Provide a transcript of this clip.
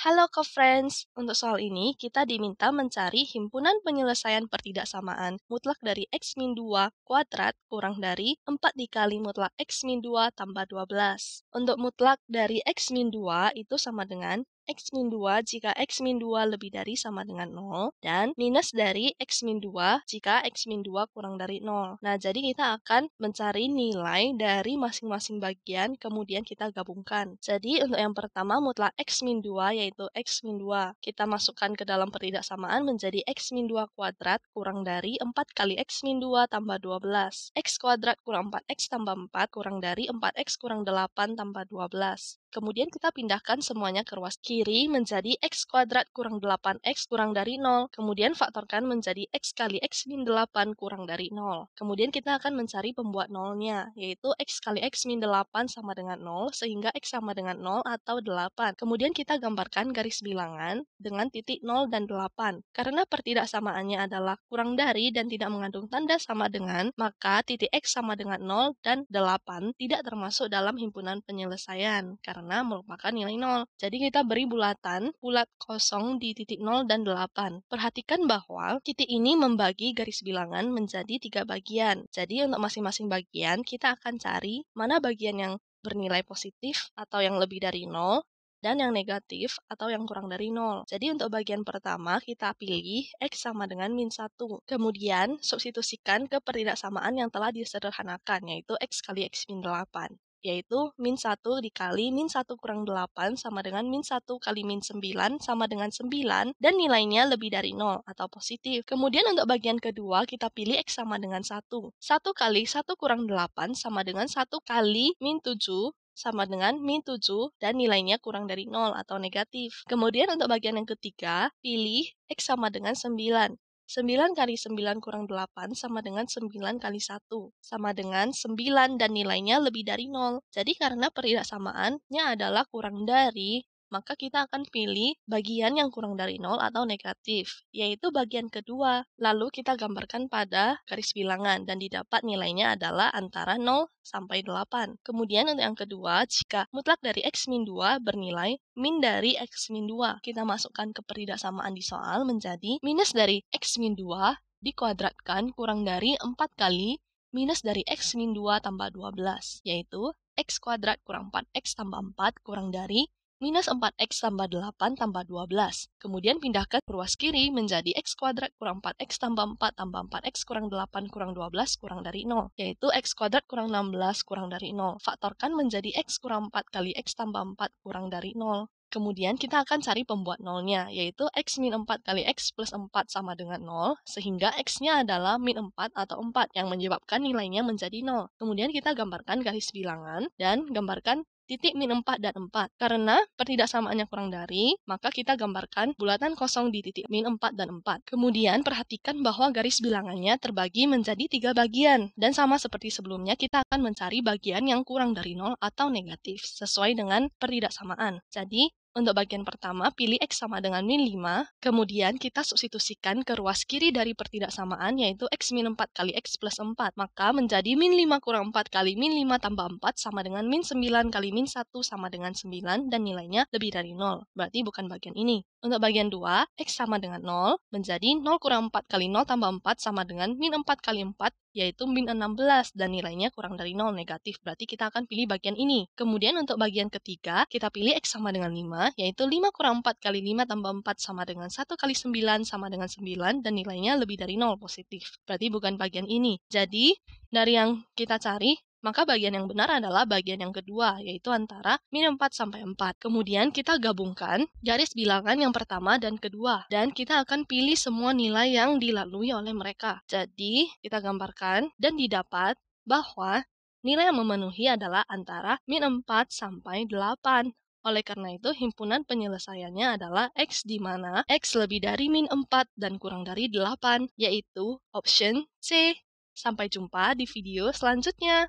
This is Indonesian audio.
Halo ke friends, untuk soal ini kita diminta mencari himpunan penyelesaian pertidaksamaan mutlak dari x min 2 kuadrat kurang dari 4 dikali mutlak x min 2 tambah 12. Untuk mutlak dari x min 2 itu sama dengan x min 2 jika x min 2 lebih dari sama dengan 0 dan minus dari x min 2 jika x min 2 kurang dari 0. Nah, jadi kita akan mencari nilai dari masing-masing bagian kemudian kita gabungkan. Jadi untuk yang pertama mutlak x min 2 yaitu x min 2. Kita masukkan ke dalam pertidaksamaan menjadi x min 2 kuadrat kurang dari 4 kali x min 2 tambah 12. x kuadrat kurang 4x tambah 4 kurang dari 4x kurang 8 tambah 12. Kemudian kita pindahkan semuanya ke ruas kiri menjadi x kuadrat kurang 8x kurang dari 0. Kemudian faktorkan menjadi x kali x min 8 kurang dari 0. Kemudian kita akan mencari pembuat nolnya, yaitu x kali x min 8 sama dengan 0, sehingga x sama dengan 0 atau 8. Kemudian kita gambarkan garis bilangan dengan titik 0 dan 8. Karena pertidaksamaannya adalah kurang dari dan tidak mengandung tanda sama dengan, maka titik x sama dengan 0 dan 8 tidak termasuk dalam himpunan penyelesaian. Karena karena merupakan nilai 0. Jadi kita beri bulatan bulat kosong di titik 0 dan 8. Perhatikan bahwa titik ini membagi garis bilangan menjadi tiga bagian. Jadi untuk masing-masing bagian kita akan cari mana bagian yang bernilai positif atau yang lebih dari 0 dan yang negatif atau yang kurang dari 0. Jadi untuk bagian pertama kita pilih X sama dengan min 1. Kemudian substitusikan ke pertidaksamaan yang telah disederhanakan yaitu X kali X min 8 yaitu min 1 dikali min 1 kurang 8 sama dengan min 1 kali min 9 sama dengan 9 dan nilainya lebih dari 0 atau positif. Kemudian untuk bagian kedua kita pilih X sama dengan 1. 1 kali 1 kurang 8 sama dengan 1 kali min 7 sama dengan min 7 dan nilainya kurang dari 0 atau negatif. Kemudian untuk bagian yang ketiga, pilih X sama dengan 9. 9 kali 9 kurang 8 sama dengan 9 kali 1, sama dengan 9 dan nilainya lebih dari 0. Jadi karena pertidakssamaannya adalah kurang dari, maka kita akan pilih bagian yang kurang dari nol atau negatif, yaitu bagian kedua. Lalu kita gambarkan pada garis bilangan dan didapat nilainya adalah antara 0 sampai 8. Kemudian untuk yang kedua, jika mutlak dari x min 2 bernilai min dari x min 2, kita masukkan ke samaan di soal menjadi minus dari x min 2 dikuadratkan kurang dari 4 kali minus dari x min 2 tambah 12, yaitu x kuadrat kurang 4x tambah 4 kurang dari minus 4x tambah 8 tambah 12. Kemudian pindahkan ke ruas kiri menjadi x kuadrat kurang 4x tambah 4 tambah 4x kurang 8 kurang 12 kurang dari 0, yaitu x kuadrat kurang 16 kurang dari 0. Faktorkan menjadi x kurang 4 kali x tambah 4 kurang dari 0. Kemudian kita akan cari pembuat nolnya, yaitu x min 4 kali x plus 4 sama dengan 0, sehingga x-nya adalah min 4 atau 4, yang menyebabkan nilainya menjadi 0. Kemudian kita gambarkan garis bilangan, dan gambarkan titik min 4 dan 4. Karena pertidaksamaannya kurang dari, maka kita gambarkan bulatan kosong di titik min 4 dan 4. Kemudian perhatikan bahwa garis bilangannya terbagi menjadi tiga bagian. Dan sama seperti sebelumnya, kita akan mencari bagian yang kurang dari 0 atau negatif, sesuai dengan pertidaksamaan. Jadi, untuk bagian pertama, pilih X sama dengan min 5, kemudian kita substitusikan ke ruas kiri dari pertidaksamaan, yaitu X min 4 kali X plus 4. Maka menjadi min 5 kurang 4 kali min 5 tambah 4 sama dengan min 9 kali min 1 sama dengan 9, dan nilainya lebih dari 0. Berarti bukan bagian ini. Untuk bagian 2, X sama dengan 0, menjadi 0 kurang 4 kali 0 tambah 4 sama dengan min 4 kali 4 yaitu min 16 dan nilainya kurang dari 0 negatif, berarti kita akan pilih bagian ini. Kemudian untuk bagian ketiga, kita pilih X sama dengan 5, yaitu 5 kurang 4 kali 5 tambah 4 sama dengan 1 kali 9 sama dengan 9 dan nilainya lebih dari 0 positif. Berarti bukan bagian ini. Jadi, dari yang kita cari, maka bagian yang benar adalah bagian yang kedua, yaitu antara min 4 sampai 4. Kemudian kita gabungkan garis bilangan yang pertama dan kedua, dan kita akan pilih semua nilai yang dilalui oleh mereka. Jadi, kita gambarkan dan didapat bahwa nilai yang memenuhi adalah antara min 4 sampai 8. Oleh karena itu, himpunan penyelesaiannya adalah X di mana X lebih dari min 4 dan kurang dari 8, yaitu option C. Sampai jumpa di video selanjutnya.